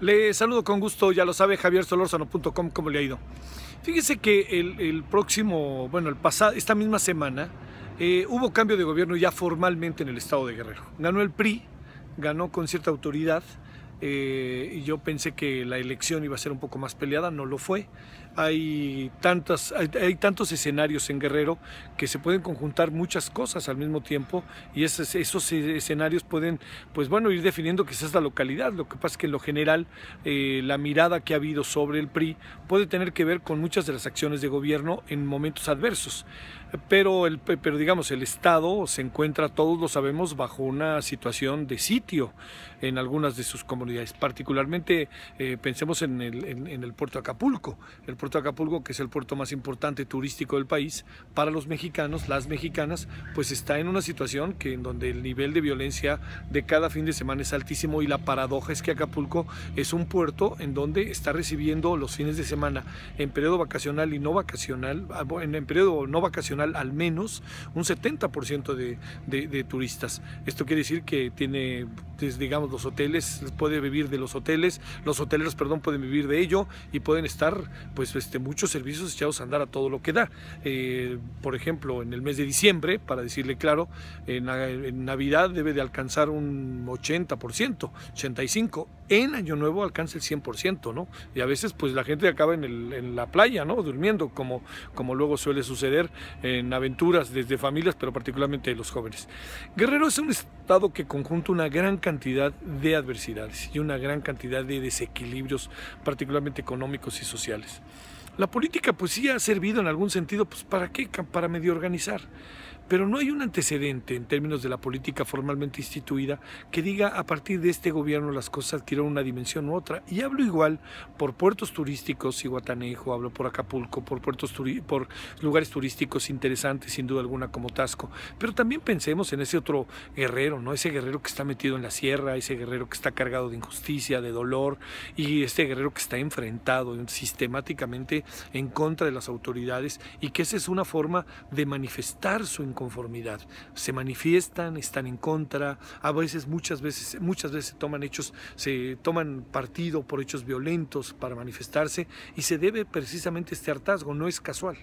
Le saludo con gusto, ya lo sabe, Javier Solórzano.com, ¿cómo le ha ido? Fíjese que el, próximo, bueno, el pasado, esta misma semana eh, hubo cambio de gobierno ya formalmente en el estado de Guerrero. Ganó el PRI, ganó con cierta autoridad. Eh, y yo pensé que la elección iba a ser un poco más peleada, no lo fue hay, tantas, hay, tantos escenarios en Guerrero que se pueden conjuntar muchas cosas al mismo tiempo y esos, esos escenarios pueden, pues bueno, ir definiendo es la localidad. Lo que pasa es que en lo general eh, la mirada que ha habido sobre el PRI puede tener que ver con muchas de las acciones de gobierno en momentos adversos. Pero, el, pero digamos, el Estado se encuentra, todos lo sabemos, bajo una situación de sitio en algunas de sus comunidades. Particularmente eh, pensemos en el, en, el puerto de Acapulco. Puerto Acapulco, que es el puerto más importante turístico del país, para los mexicanos, las mexicanas, pues está en una situación que en donde el nivel de violencia de cada fin de semana es altísimo y la paradoja es que Acapulco es un puerto en donde está recibiendo los fines de semana en periodo vacacional y no vacacional, ah, en, periodo no vacacional al menos un 70% de, de, de turistas. Esto quiere decir que tiene, pues, digamos, los hoteles, puede vivir de los hoteles, los hoteleros, perdón, pueden vivir de ello y pueden estar, pues, pues, este, muchos servicios echados a andar a todo lo que da. Eh, por ejemplo, en el mes de diciembre, para decirle claro, en, Navidad debe de alcanzar un 80%, 85%. En Año Nuevo alcanza el 100%, ¿no? Y a veces pues la gente acaba en, la playa, ¿no? Durmiendo, como, como luego suele suceder en aventuras desde familias, pero particularmente los jóvenes. Guerrero es un que conjunta una gran cantidad de adversidades y una gran cantidad de desequilibrios, particularmente económicos y sociales. La política pues sí ha servido en algún sentido, pues para qué, para medio organizar pero no hay un antecedente en términos de la política formalmente instituida que diga a partir de este gobierno las cosas adquirieron una dimensión u otra. Y hablo igual por puertos turísticos, Iguatanejo, hablo por Acapulco, por, puertos por lugares turísticos interesantes sin duda alguna como Tasco, pero también pensemos en ese otro guerrero, ¿no? ese guerrero que está metido en la sierra, ese guerrero que está cargado de injusticia, de dolor, y este guerrero que está enfrentado sistemáticamente en contra de las autoridades y que esa es una forma de manifestar su conformidad Se manifiestan, están en contra, a veces, muchas veces, muchas veces toman hechos, se toman partido por hechos violentos para manifestarse y se debe precisamente este hartazgo, no es casual.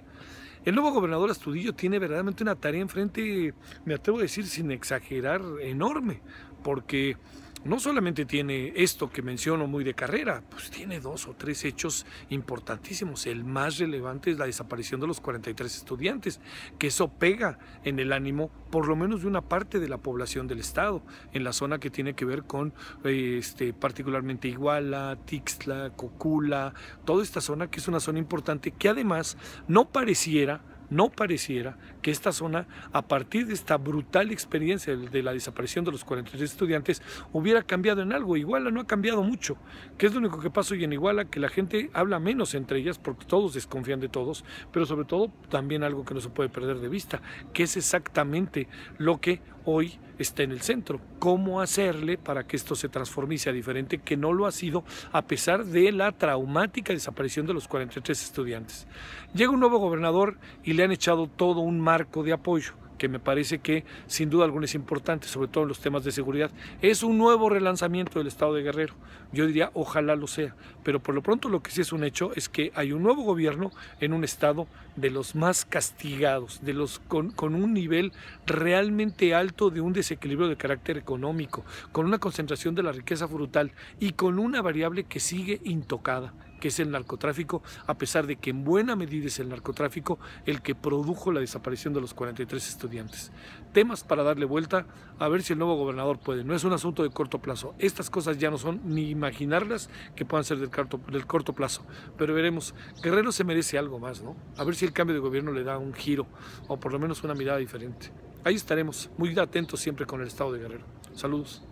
El nuevo gobernador Astudillo tiene verdaderamente una tarea enfrente, me atrevo a decir sin exagerar, enorme, porque no solamente tiene esto que menciono muy de carrera, pues tiene dos o tres hechos importantísimos. El más relevante es la desaparición de los 43 estudiantes, que eso pega en el ánimo por lo menos de una parte de la población del estado, en la zona que tiene que ver con eh, este, particularmente Iguala, Tixla, Cocula, toda esta zona que es una zona importante que además no pareciera no pareciera que esta zona, a partir de esta brutal experiencia de la desaparición de los 43 estudiantes, hubiera cambiado en algo. Iguala no ha cambiado mucho, que es lo único que pasa hoy en Iguala, que la gente habla menos entre ellas porque todos desconfían de todos, pero sobre todo también algo que no se puede perder de vista, que es exactamente lo que hoy está en el centro. ¿Cómo hacerle para que esto se transforme y sea diferente, que no lo ha sido a pesar de la traumática desaparición de los 43 estudiantes? Llega un nuevo gobernador y le han echado todo un marco de apoyo que me parece que sin duda alguna es importante, sobre todo en los temas de seguridad. Es un nuevo relanzamiento del Estado de Guerrero. Yo diría, ojalá lo sea, pero por lo pronto lo que sí es un hecho es que hay un nuevo gobierno en un Estado de los más castigados, de los con, con un nivel realmente alto de un desequilibrio de carácter económico, con una concentración de la riqueza frutal y con una variable que sigue intocada que es el narcotráfico, a pesar de que en buena medida es el narcotráfico el que produjo la desaparición de los 43 estudiantes. Temas para darle vuelta, a ver si el nuevo gobernador puede. No es un asunto de corto plazo. Estas cosas ya no son ni imaginarlas que puedan ser del corto, del corto plazo. Pero veremos. Guerrero se merece algo más, ¿no? A ver si el cambio de gobierno le da un giro o por lo menos una mirada diferente. Ahí estaremos, muy atentos siempre con el estado de Guerrero. Saludos.